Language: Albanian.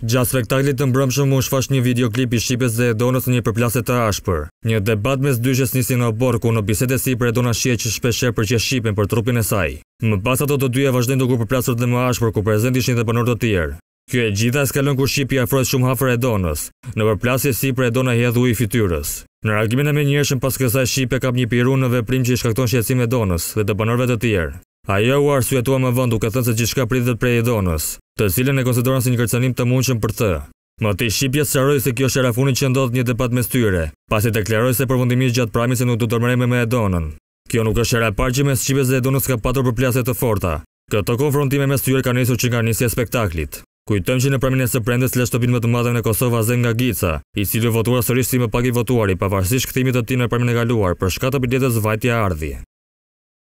Gjatë spektaklit të mbrëmshëm mund shfash një videoklip i Shqipës dhe Edonës një përplaset të ashpër. Një debat mes dyqes nisi në borë, ku në bisete si për Edona shie që shpesher për që Shqipën për trupin e saj. Më pas ato të dyja vazhden të ku përplasur dhe më ashpër, ku prezent ishin dhe përnur të tjerë. Kjo e gjitha eskalon ku Shqipi afrojt shumë hafër Edonës, në përplasje si për Edona hedh u i fityrës. Në reagimin e me njërshën pas kësaj Shqipe kap një piru në veprim që i shkakton shqecim e donës dhe të banorve të tjerë. Ajo u arsuetua më vëndu këtën se që shka pridhët prej e të cilën e konsideron si një kërcenim të mundshëm për të. Moti Shqipja sqaroi se kjo është era funit që ndodh një debat mes tyre, pasi deklaroi se përfundimisht gjatë pramjes se nuk do të ndërmarrë me Edonën. Kjo nuk është era e parë që mes Shqipës dhe Edonës ka patur përplasje të forta. Këto konfrontime mes tyre kanë nisur që nga nisja e spektaklit. Kujtojmë që në pramjen e së prendës Lashtopin më të madhen e Kosovës dhe nga Gica, i cili u votua sërish si më pak i votuari pavarësisht kthimit të tij në pramjen e kaluar për shkak të biletës vajtja ardhi.